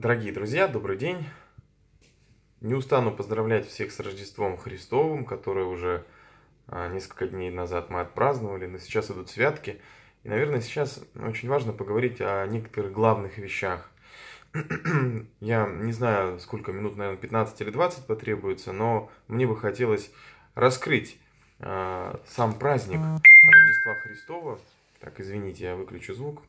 Дорогие друзья, добрый день. Не устану поздравлять всех с Рождеством Христовым, которое уже а, несколько дней назад мы отпраздновали, но сейчас идут святки. И, наверное, сейчас очень важно поговорить о некоторых главных вещах. Я не знаю, сколько минут, наверное, 15 или 20 потребуется, но мне бы хотелось раскрыть э, сам праздник Рождества Христова. Так, извините, я выключу звук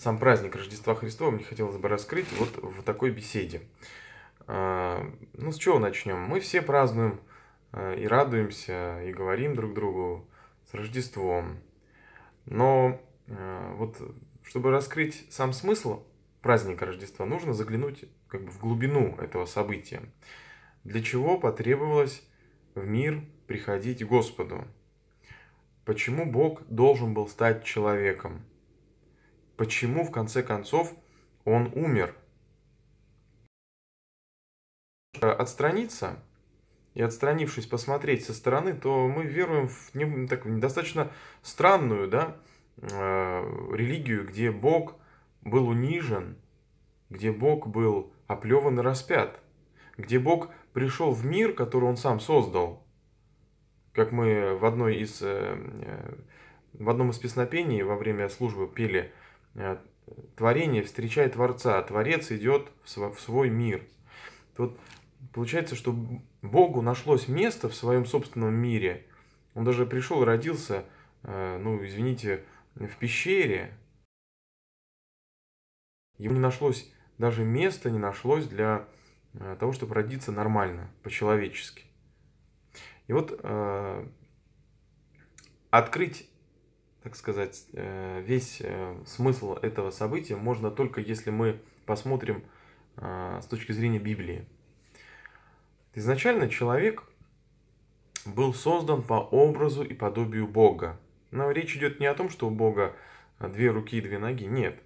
сам праздник Рождества Христова мне хотелось бы раскрыть вот в такой беседе. А, ну, с чего начнем? Мы все празднуем а, и радуемся, и говорим друг другу с Рождеством. Но а, вот чтобы раскрыть сам смысл праздника Рождества, нужно заглянуть как бы в глубину этого события. Для чего потребовалось в мир приходить Господу? Почему Бог должен был стать человеком? почему в конце концов он умер. Э, отстраниться и отстранившись посмотреть со стороны, то мы веруем в не, так, достаточно странную да, э, религию, где Бог был унижен, где Бог был оплеван и распят, где Бог пришел в мир, который Он сам создал, как мы в одной из э, э в одном из песнопений во время службы пели – Э, творение встречает Творца, а Творец идет в свой мир. Вот получается, что Богу нашлось место в своем собственном мире. Он даже пришел и родился, э, ну, извините, в пещере. Ему не нашлось, даже места не нашлось для э, того, чтобы родиться нормально, по-человечески. И вот э, открыть так сказать, э, весь э, смысл этого события можно только если мы посмотрим э, с точки зрения Библии. Изначально человек был создан по образу и подобию Бога. Но речь идет не о том, что у Бога две руки и две ноги, нет.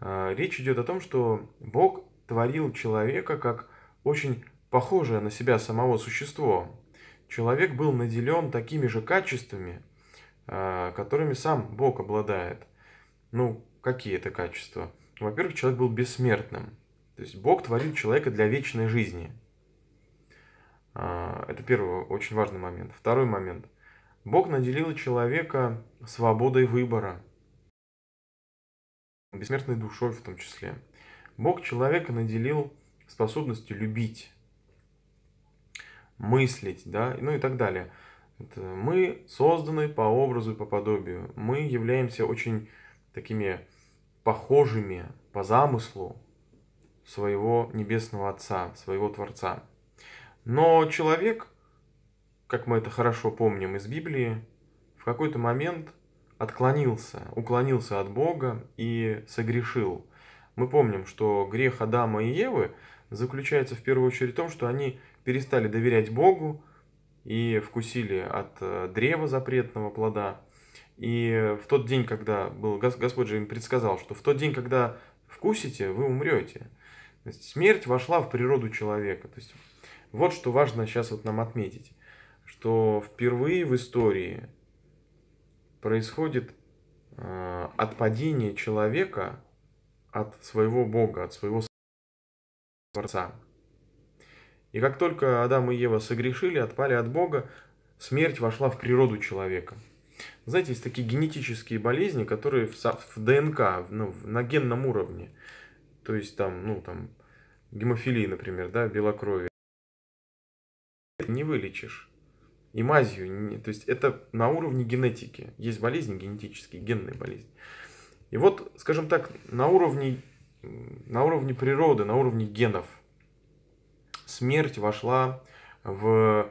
Речь идет о том, что Бог творил человека как очень похожее на себя самого существо. Человек был наделен такими же качествами, а, которыми сам Бог обладает. Ну, какие это качества? Ну, во-первых, человек был бессмертным. То есть Бог творил человека для вечной жизни. А, это первый очень важный момент. Второй момент. Бог наделил человека свободой выбора. Бессмертной душой в том числе. Бог человека наделил способностью любить, мыслить, да, ну и так далее. Мы созданы по образу и по подобию. Мы являемся очень такими похожими по замыслу своего Небесного Отца, своего Творца. Но человек, как мы это хорошо помним из Библии, в какой-то момент отклонился, уклонился от Бога и согрешил. Мы помним, что грех Адама и Евы заключается в первую очередь в том, что они перестали доверять Богу, и вкусили от э, древа запретного плода. И в тот день, когда был Господь же им предсказал, что в тот день, когда вкусите, вы умрете. То есть смерть вошла в природу человека. То есть вот что важно сейчас вот нам отметить, что впервые в истории происходит э, отпадение человека от своего Бога, от своего Творца. И как только Адам и Ева согрешили, отпали от Бога, смерть вошла в природу человека. Знаете, есть такие генетические болезни, которые в, в ДНК, ну, на генном уровне. То есть там, ну, там, гемофилии, например, да, белокровие. Не вылечишь. И мазью. Не, то есть это на уровне генетики. Есть болезни генетические, генные болезни. И вот, скажем так, на уровне, на уровне природы, на уровне генов – смерть вошла в...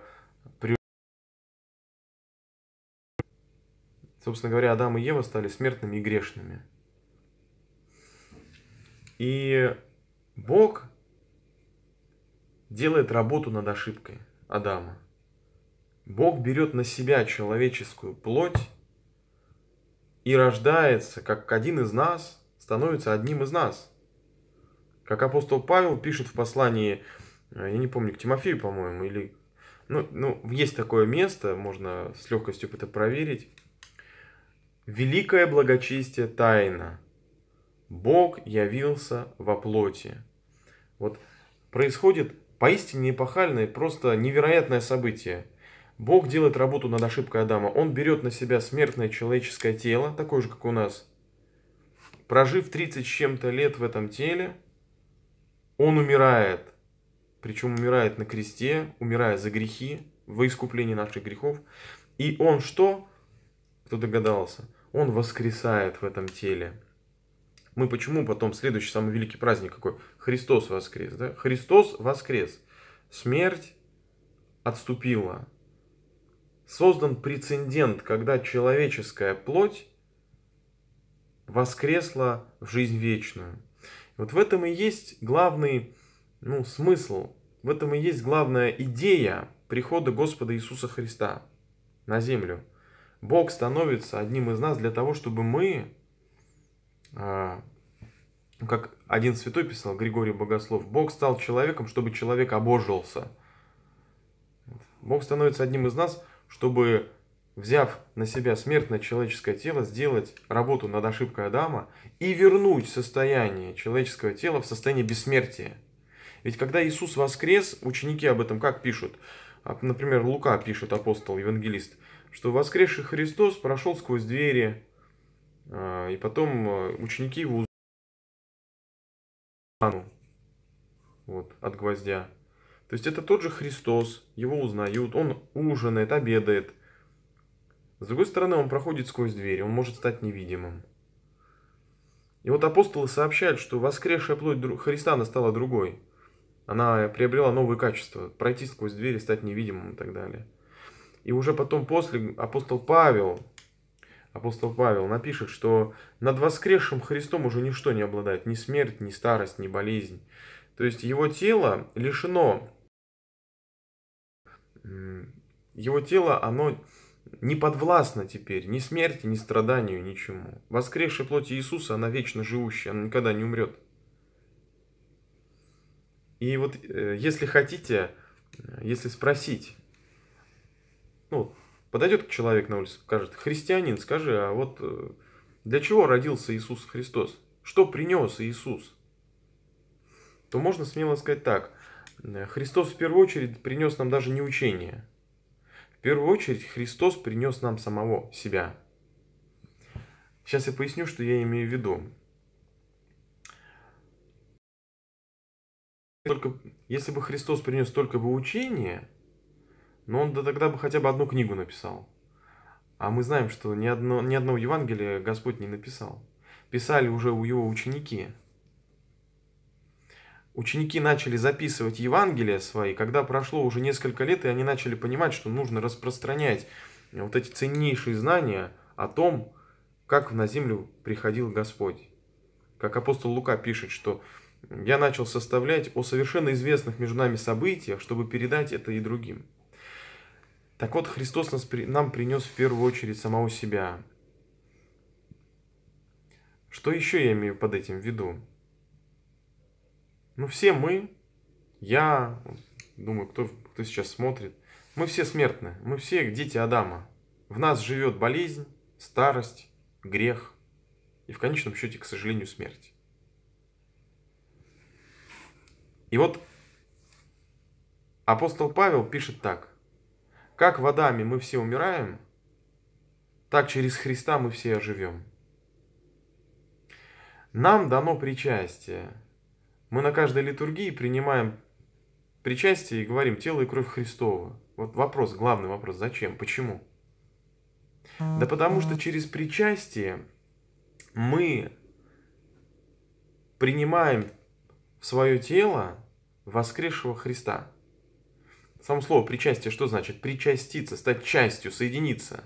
Собственно говоря, Адам и Ева стали смертными и грешными. И Бог делает работу над ошибкой Адама. Бог берет на себя человеческую плоть и рождается, как один из нас, становится одним из нас. Как апостол Павел пишет в послании а я не помню, к Тимофею, по-моему, или... Ну, ну, есть такое место, можно с легкостью это проверить. Великое благочестие тайна. Бог явился во плоти. Вот происходит поистине эпохальное, просто невероятное событие. Бог делает работу над ошибкой Адама. Он берет на себя смертное человеческое тело, такое же, как у нас. Прожив 30 с чем-то лет в этом теле, он умирает – причем умирает на кресте, умирая за грехи, во искупление наших грехов. И он что? Кто догадался? Он воскресает в этом теле. Мы почему потом следующий самый великий праздник какой? Христос воскрес, да? Христос воскрес. Смерть отступила. Создан прецедент, когда человеческая плоть воскресла в жизнь вечную. Вот в этом и есть главный ну, смысл. В этом и есть главная идея прихода Господа Иисуса Христа на землю. Бог становится одним из нас для того, чтобы мы, а, ну, как один святой писал, Григорий Богослов, Бог стал человеком, чтобы человек обожился. Бог становится одним из нас, чтобы, взяв на себя смертное человеческое тело, сделать работу над ошибкой Адама и вернуть состояние человеческого тела в состояние бессмертия. Ведь когда Иисус воскрес, ученики об этом как пишут? А, например, Лука пишет, апостол, евангелист, что воскресший Христос прошел сквозь двери, а, и потом а, ученики его узнали вот, от гвоздя. То есть это тот же Христос, его узнают, он ужинает, обедает. С другой стороны, он проходит сквозь двери, он может стать невидимым. И вот апостолы сообщают, что воскресшая плоть Христа настала другой – она приобрела новые качества. Пройти сквозь двери, стать невидимым и так далее. И уже потом после апостол Павел, апостол Павел напишет, что над воскресшим Христом уже ничто не обладает, ни смерть, ни старость, ни болезнь. То есть его тело лишено, его тело, оно не подвластно теперь ни смерти, ни страданию, ничему. Воскресшая плоть Иисуса, она вечно живущая, она никогда не умрет. И вот э, если хотите, э, если спросить, ну, подойдет человек на улице, скажет, христианин, скажи, а вот э, для чего родился Иисус Христос? Что принес Иисус? То можно смело сказать так. Христос в первую очередь принес нам даже не учение. В первую очередь Христос принес нам самого себя. Сейчас я поясню, что я имею в виду. только, если бы Христос принес только бы учение, но он да тогда бы хотя бы одну книгу написал. А мы знаем, что ни, одно, ни одного Евангелия Господь не написал. Писали уже у его ученики. Ученики начали записывать Евангелия свои, когда прошло уже несколько лет, и они начали понимать, что нужно распространять вот эти ценнейшие знания о том, как на землю приходил Господь. Как апостол Лука пишет, что я начал составлять о совершенно известных между нами событиях, чтобы передать это и другим. Так вот, Христос нас, нам принес в первую очередь самого себя. Что еще я имею под этим в виду? Ну, все мы, я, думаю, кто, кто сейчас смотрит, мы все смертны, мы все дети Адама. В нас живет болезнь, старость, грех и в конечном счете, к сожалению, смерть. И вот апостол Павел пишет так. Как водами мы все умираем, так через Христа мы все оживем. Нам дано причастие. Мы на каждой литургии принимаем причастие и говорим тело и кровь Христова. Вот вопрос, главный вопрос, зачем, почему? Да потому что через причастие мы принимаем в свое тело воскресшего Христа. Само слово причастие что значит? Причаститься, стать частью, соединиться.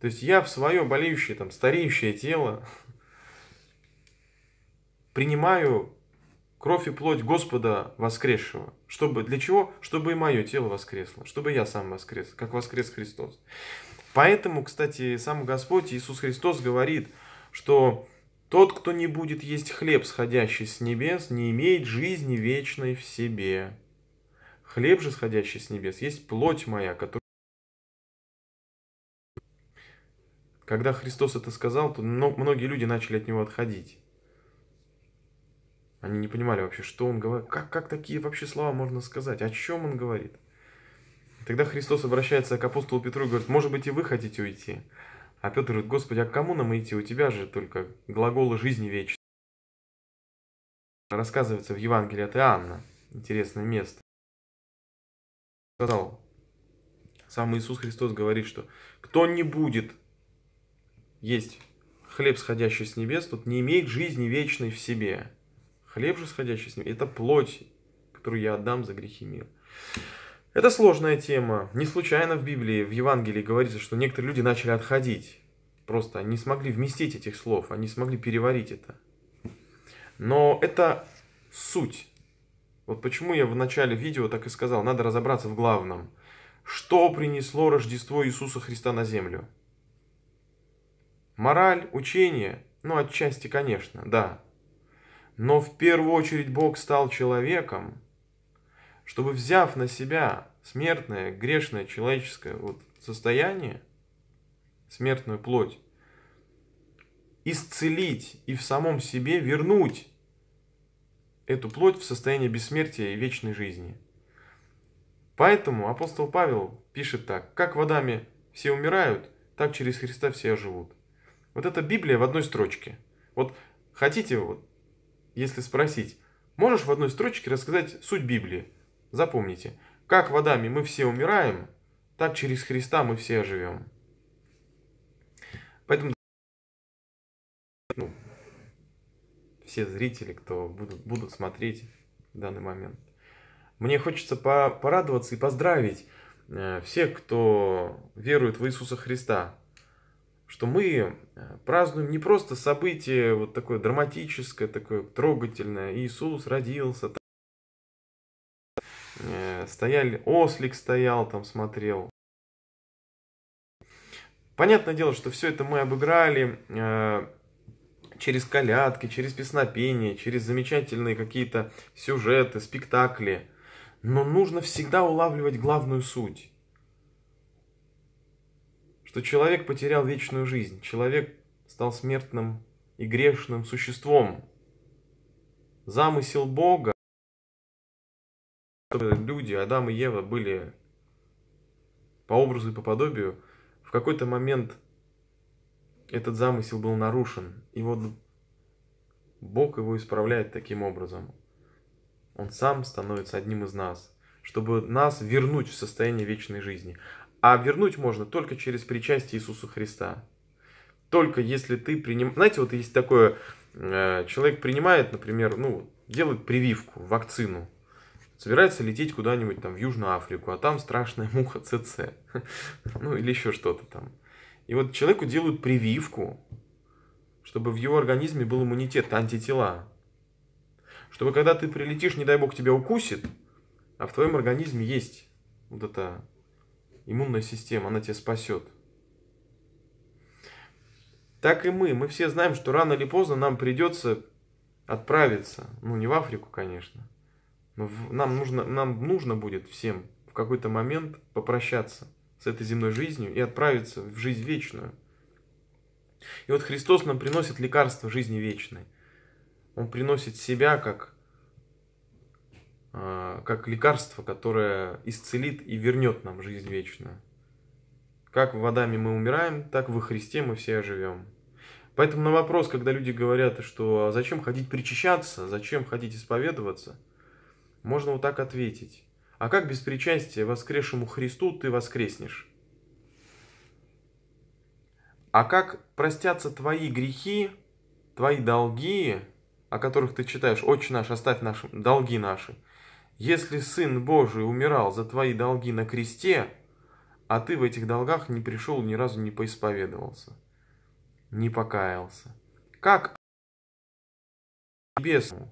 То есть я в свое болеющее, там, стареющее тело принимаю кровь и плоть Господа воскресшего. Чтобы, для чего? Чтобы и мое тело воскресло, чтобы я сам воскрес, как воскрес Христос. Поэтому, кстати, сам Господь Иисус Христос говорит, что тот, кто не будет есть хлеб, сходящий с небес, не имеет жизни вечной в себе. Хлеб же, сходящий с небес, есть плоть моя, которая... Когда Христос это сказал, то многие люди начали от него отходить. Они не понимали вообще, что он говорит, как, как такие вообще слова можно сказать, о чем он говорит. Тогда Христос обращается к апостолу Петру и говорит, может быть и вы хотите уйти. А Петр говорит, Господи, а к кому нам идти? У тебя же только глаголы жизни вечной. Рассказывается в Евангелии от Иоанна. Интересное место. Сказал, сам Иисус Христос говорит, что кто не будет есть хлеб, сходящий с небес, тот не имеет жизни вечной в себе. Хлеб же, сходящий с небес, это плоть, которую я отдам за грехи мира. Это сложная тема. Не случайно в Библии, в Евангелии говорится, что некоторые люди начали отходить. Просто они не смогли вместить этих слов, они не смогли переварить это. Но это суть. Вот почему я в начале видео так и сказал, надо разобраться в главном. Что принесло Рождество Иисуса Христа на землю? Мораль, учение, ну отчасти, конечно, да. Но в первую очередь Бог стал человеком – чтобы, взяв на себя смертное, грешное человеческое вот состояние, смертную плоть, исцелить и в самом себе вернуть эту плоть в состояние бессмертия и вечной жизни. Поэтому апостол Павел пишет так, как водами все умирают, так через Христа все оживут. Вот это Библия в одной строчке. Вот хотите, вот, если спросить, можешь в одной строчке рассказать суть Библии? Запомните, как водами мы все умираем, так через Христа мы все оживем. Поэтому ну, все зрители, кто будут, будут смотреть в данный момент, мне хочется по порадоваться и поздравить э, всех, кто верует в Иисуса Христа, что мы э, празднуем не просто событие вот такое драматическое, такое трогательное, Иисус родился, Э, стояли, ослик стоял, там смотрел. Понятное дело, что все это мы обыграли э, через колядки, через песнопения через замечательные какие-то сюжеты, спектакли. Но нужно всегда улавливать главную суть. Что человек потерял вечную жизнь, человек стал смертным и грешным существом. Замысел Бога люди, Адам и Ева, были по образу и по подобию, в какой-то момент этот замысел был нарушен. И вот Бог его исправляет таким образом. Он сам становится одним из нас, чтобы нас вернуть в состояние вечной жизни. А вернуть можно только через причастие Иисуса Христа. Только если ты принимаешь... Знаете, вот есть такое... Э, человек принимает, например, ну, делает прививку, вакцину собирается лететь куда-нибудь там в Южную Африку, а там страшная муха ЦЦ, ну или еще что-то там. И вот человеку делают прививку, чтобы в его организме был иммунитет, антитела. Чтобы когда ты прилетишь, не дай бог тебя укусит, а в твоем организме есть вот эта иммунная система, она тебя спасет. Так и мы. Мы все знаем, что рано или поздно нам придется отправиться. Ну, не в Африку, конечно. Ну, нам нужно, нам нужно будет всем в какой-то момент попрощаться с этой земной жизнью и отправиться в жизнь вечную. И вот Христос нам приносит лекарство жизни вечной. Он приносит себя как, а, как лекарство, которое исцелит и вернет нам жизнь вечную. Как водами мы умираем, так во Христе мы все оживем. Поэтому на вопрос, когда люди говорят, что «А зачем ходить причащаться, зачем ходить исповедоваться – можно вот так ответить. А как без причастия воскресшему Христу ты воскреснешь? А как простятся твои грехи, твои долги, о которых ты читаешь, «Отче наш, оставь наши долги наши», если Сын Божий умирал за твои долги на кресте, а ты в этих долгах не пришел, ни разу не поисповедовался, не покаялся. Как Небесному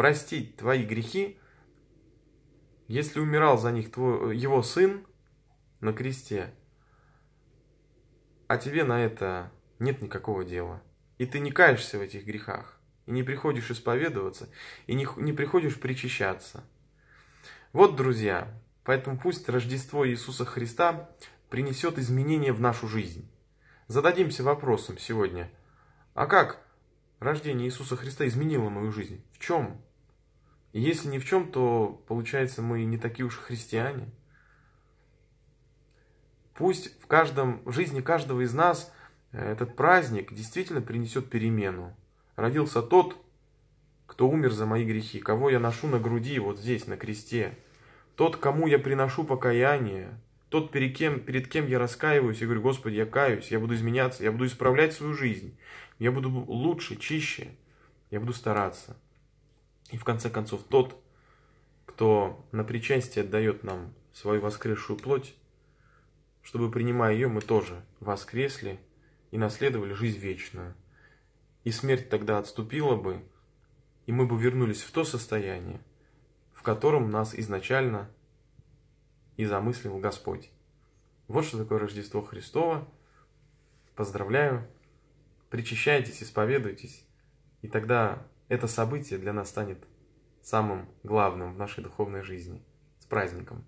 простить твои грехи, если умирал за них твой, его сын на кресте, а тебе на это нет никакого дела. И ты не каешься в этих грехах, и не приходишь исповедоваться, и не, не приходишь причащаться. Вот, друзья, поэтому пусть Рождество Иисуса Христа принесет изменения в нашу жизнь. Зададимся вопросом сегодня, а как рождение Иисуса Христа изменило мою жизнь? В чем? если ни в чем, то получается мы не такие уж христиане. Пусть в, каждом, в жизни каждого из нас э, этот праздник действительно принесет перемену. Родился тот, кто умер за мои грехи, кого я ношу на груди вот здесь, на кресте. Тот, кому я приношу покаяние, тот, перед кем, перед кем я раскаиваюсь и говорю, Господи, я каюсь, я буду изменяться, я буду исправлять свою жизнь, я буду лучше, чище, я буду стараться. И в конце концов, тот, кто на причастие отдает нам свою воскресшую плоть, чтобы, принимая ее, мы тоже воскресли и наследовали жизнь вечную. И смерть тогда отступила бы, и мы бы вернулись в то состояние, в котором нас изначально и замыслил Господь. Вот что такое Рождество Христово. Поздравляю. Причащайтесь, исповедуйтесь, и тогда это событие для нас станет самым главным в нашей духовной жизни. С праздником!